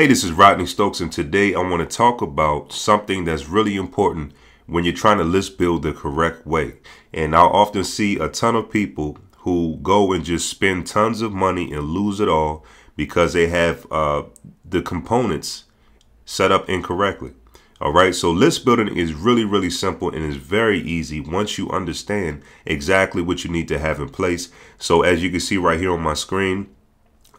Hey, this is Rodney Stokes, and today I want to talk about something that's really important when you're trying to list build the correct way. And I'll often see a ton of people who go and just spend tons of money and lose it all because they have uh, the components set up incorrectly. All right, so list building is really, really simple and is very easy once you understand exactly what you need to have in place. So as you can see right here on my screen,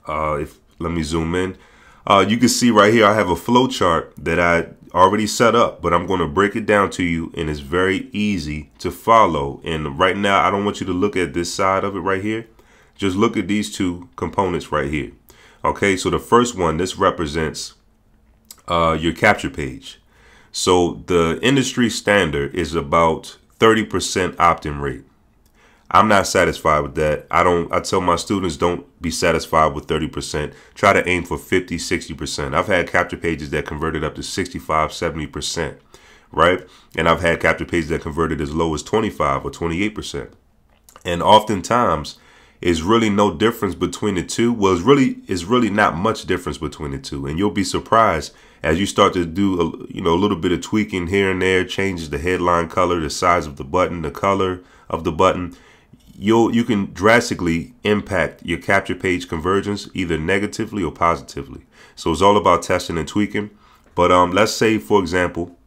uh, if let me zoom in, uh, you can see right here, I have a flow chart that I already set up, but I'm going to break it down to you and it's very easy to follow. And right now, I don't want you to look at this side of it right here. Just look at these two components right here. Okay, so the first one, this represents uh, your capture page. So the industry standard is about 30% opt-in rate. I'm not satisfied with that. I don't. I tell my students don't be satisfied with 30%. Try to aim for 50, 60%. I've had capture pages that converted up to 65, 70%, right? And I've had capture pages that converted as low as 25 or 28%. And oftentimes, is really no difference between the two. Well, it's really it's really not much difference between the two, and you'll be surprised as you start to do a, you know a little bit of tweaking here and there, changes the headline color, the size of the button, the color of the button you'll you can drastically impact your capture page conversions either negatively or positively. So it's all about testing and tweaking. But um, let's say, for example,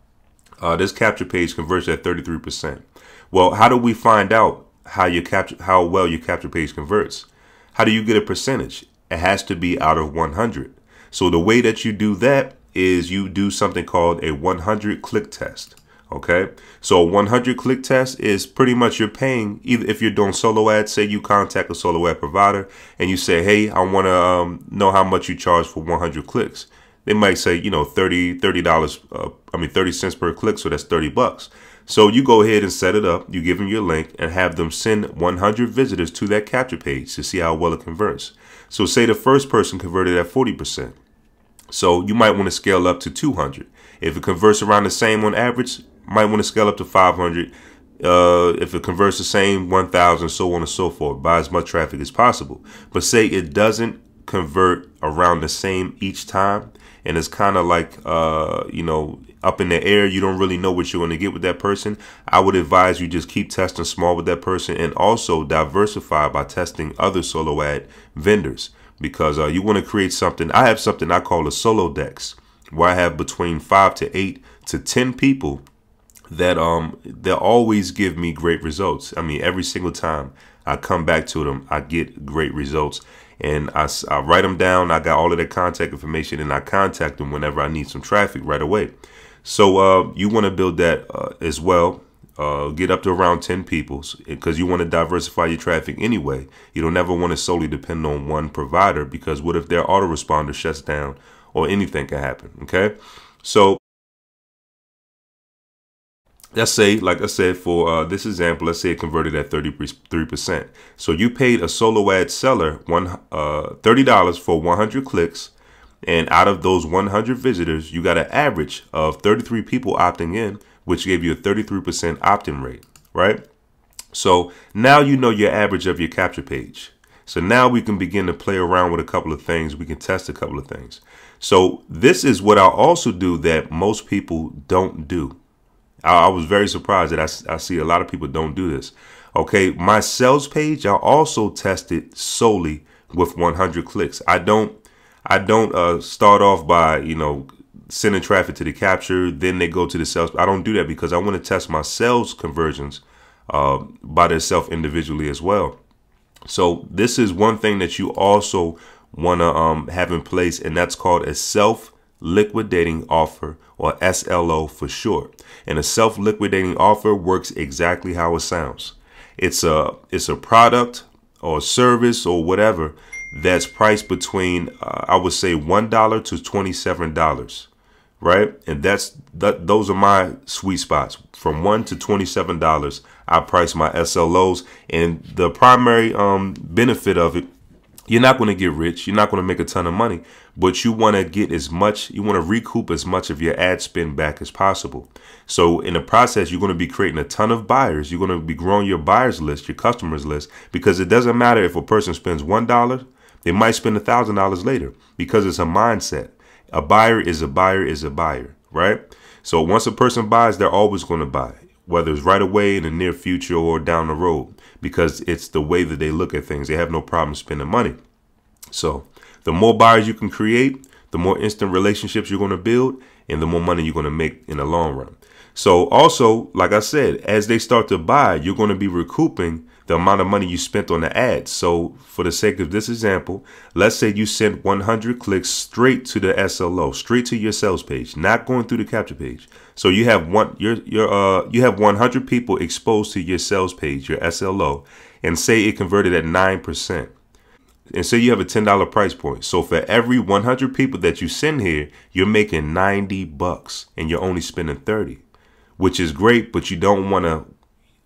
uh, this capture page converts at 33%. Well, how do we find out how your capture how well your capture page converts? How do you get a percentage? It has to be out of 100. So the way that you do that is you do something called a 100 click test okay? So 100 click test is pretty much you're paying, either if you're doing solo ads, say you contact a solo ad provider and you say, hey, I wanna um, know how much you charge for 100 clicks. They might say, you know, 30, $30, uh, I mean, 30 cents per click, so that's 30 bucks. So you go ahead and set it up, you give them your link and have them send 100 visitors to that capture page to see how well it converts. So say the first person converted at 40%. So you might want to scale up to 200. If it converts around the same on average, might want to scale up to 500. Uh, if it converts the same 1,000, so on and so forth, buy as much traffic as possible. But say it doesn't convert around the same each time, and it's kind of like uh, you know up in the air. You don't really know what you're going to get with that person. I would advise you just keep testing small with that person, and also diversify by testing other solo ad vendors because uh, you want to create something. I have something I call a solo decks where I have between five to eight to ten people that um they'll always give me great results. I mean, every single time I come back to them, I get great results. And I, I write them down. I got all of their contact information, and I contact them whenever I need some traffic right away. So uh, you want to build that uh, as well. Uh, get up to around 10 people because you want to diversify your traffic anyway. You don't ever want to solely depend on one provider because what if their autoresponder shuts down or anything can happen? Okay. So let's say, like I said, for uh, this example, let's say it converted at 33%. So you paid a solo ad seller one, uh, $30 for 100 clicks. And out of those 100 visitors, you got an average of 33 people opting in, which gave you a 33% opt-in rate, right? So now you know your average of your capture page. So now we can begin to play around with a couple of things. We can test a couple of things. So this is what i also do that most people don't do I, I was very surprised that I, I see a lot of people don't do this. Okay, my sales page, I also test it solely with 100 clicks. I don't, I don't uh, start off by, you know, sending traffic to the capture, then they go to the sales. I don't do that because I want to test my sales conversions uh, by themselves individually as well. So this is one thing that you also want to um, have in place, and that's called a self liquidating offer, or SLO for short. And a self liquidating offer works exactly how it sounds. It's a, it's a product or service or whatever that's priced between, uh, I would say, $1 to $27 right? And that's that. Those are my sweet spots from one to twenty-seven dollars. I price my SLOs, and the primary um, benefit of it you're not going to get rich. You're not going to make a ton of money, but you want to get as much, you want to recoup as much of your ad spend back as possible. So in the process, you're going to be creating a ton of buyers. You're going to be growing your buyers list, your customers list, because it doesn't matter if a person spends $1, they might spend $1,000 later because it's a mindset. A buyer is a buyer is a buyer, right? So once a person buys, they're always going to buy whether it's right away in the near future or down the road, because it's the way that they look at things. They have no problem spending money. So the more buyers you can create, the more instant relationships you're going to build and the more money you're going to make in the long run. So also, like I said, as they start to buy, you're going to be recouping the amount of money you spent on the ads. So for the sake of this example, let's say you sent 100 clicks straight to the SLO, straight to your sales page, not going through the capture page. So you have one your your uh you have 100 people exposed to your sales page, your SLO, and say it converted at 9%. And say you have a $10 price point. So for every 100 people that you send here, you're making 90 bucks and you're only spending 30, which is great, but you don't want to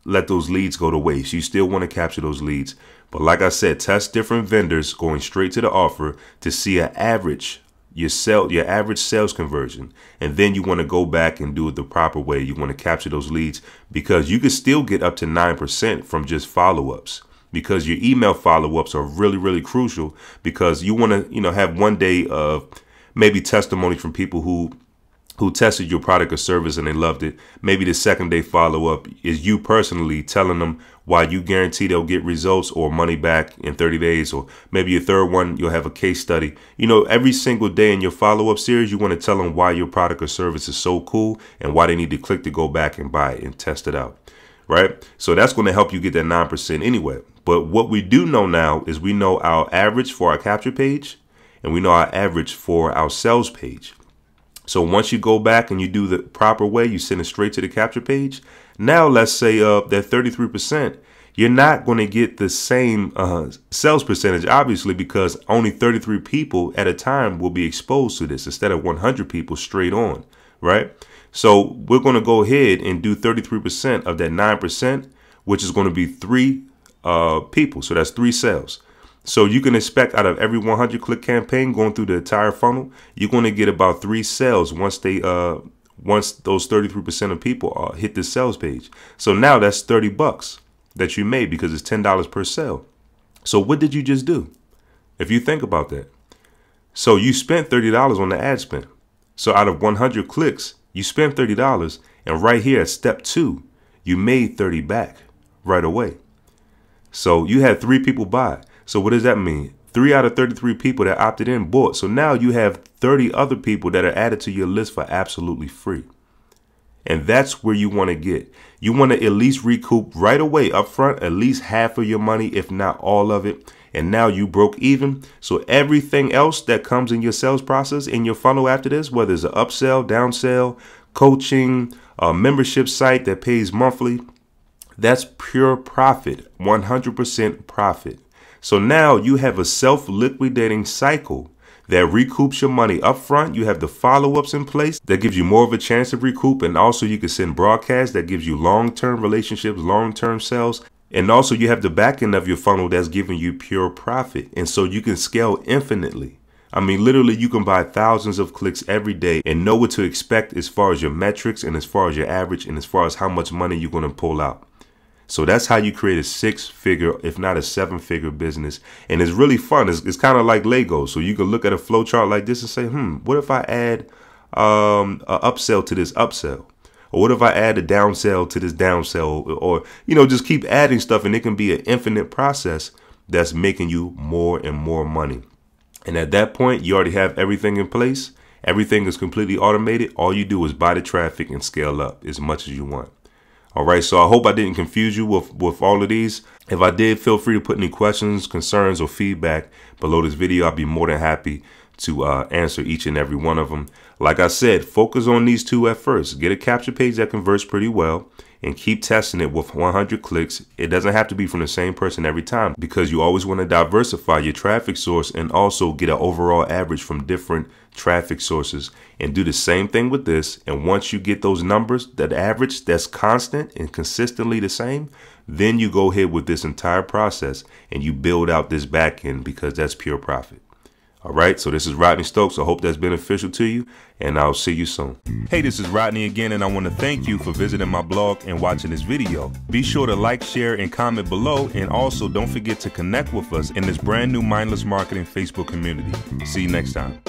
let those leads go to waste. You still want to capture those leads. But like I said, test different vendors going straight to the offer to see an average your sell your average sales conversion and then you want to go back and do it the proper way you want to capture those leads because you can still get up to 9% from just follow-ups because your email follow-ups are really really crucial because you want to you know have one day of maybe testimony from people who who tested your product or service and they loved it. Maybe the second day follow up is you personally telling them while you guarantee they'll get results or money back in 30 days or maybe your third one you'll have a case study you know every single day in your follow-up series you want to tell them why your product or service is so cool and why they need to click to go back and buy it and test it out right so that's going to help you get that 9% anyway but what we do know now is we know our average for our capture page and we know our average for our sales page so once you go back and you do the proper way, you send it straight to the capture page, now let's say uh, that 33%, you're not going to get the same uh, sales percentage, obviously, because only 33 people at a time will be exposed to this instead of 100 people straight on, right? So we're going to go ahead and do 33% of that 9%, which is going to be three uh, people. So that's three sales. So you can expect out of every 100 click campaign going through the entire funnel, you're going to get about three sales once they uh, once those 33% of people hit this sales page. So now that's 30 bucks that you made because it's $10 per sale. So what did you just do? If you think about that. So you spent $30 on the ad spend. So out of 100 clicks, you spent $30 and right here at step two, you made 30 back right away. So you had three people buy. So what does that mean? Three out of 33 people that opted in bought. So now you have 30 other people that are added to your list for absolutely free. And that's where you want to get. You want to at least recoup right away up front, at least half of your money, if not all of it. And now you broke even. So everything else that comes in your sales process, in your funnel after this, whether it's an upsell, downsell, coaching, a membership site that pays monthly, that's pure profit, 100% profit. So now you have a self liquidating cycle that recoups your money up front. You have the follow-ups in place that gives you more of a chance to recoup. And also you can send broadcasts that gives you long-term relationships, long-term sales. And also you have the back end of your funnel that's giving you pure profit. And so you can scale infinitely. I mean, literally, you can buy thousands of clicks every day and know what to expect as far as your metrics and as far as your average and as far as how much money you're going to pull out. So that's how you create a six figure, if not a seven figure business. And it's really fun. It's, it's kind of like Lego. So you can look at a flow chart like this and say, hmm, what if I add um, upsell to this upsell? Or what if I add a downsell to this downsell? Or, you know, just keep adding stuff and it can be an infinite process that's making you more and more money. And at that point, you already have everything in place. Everything is completely automated. All you do is buy the traffic and scale up as much as you want. All right, so I hope I didn't confuse you with, with all of these. If I did, feel free to put any questions, concerns, or feedback below this video. I'd be more than happy to uh, answer each and every one of them. Like I said, focus on these two at first. Get a capture page that converts pretty well and keep testing it with 100 clicks. It doesn't have to be from the same person every time because you always want to diversify your traffic source and also get an overall average from different traffic sources and do the same thing with this. And once you get those numbers, that average that's constant and consistently the same, then you go ahead with this entire process and you build out this back end because that's pure profit. All right, so this is Rodney Stokes. I hope that's beneficial to you, and I'll see you soon. Hey, this is Rodney again, and I want to thank you for visiting my blog and watching this video. Be sure to like, share, and comment below, and also don't forget to connect with us in this brand new Mindless Marketing Facebook community. See you next time.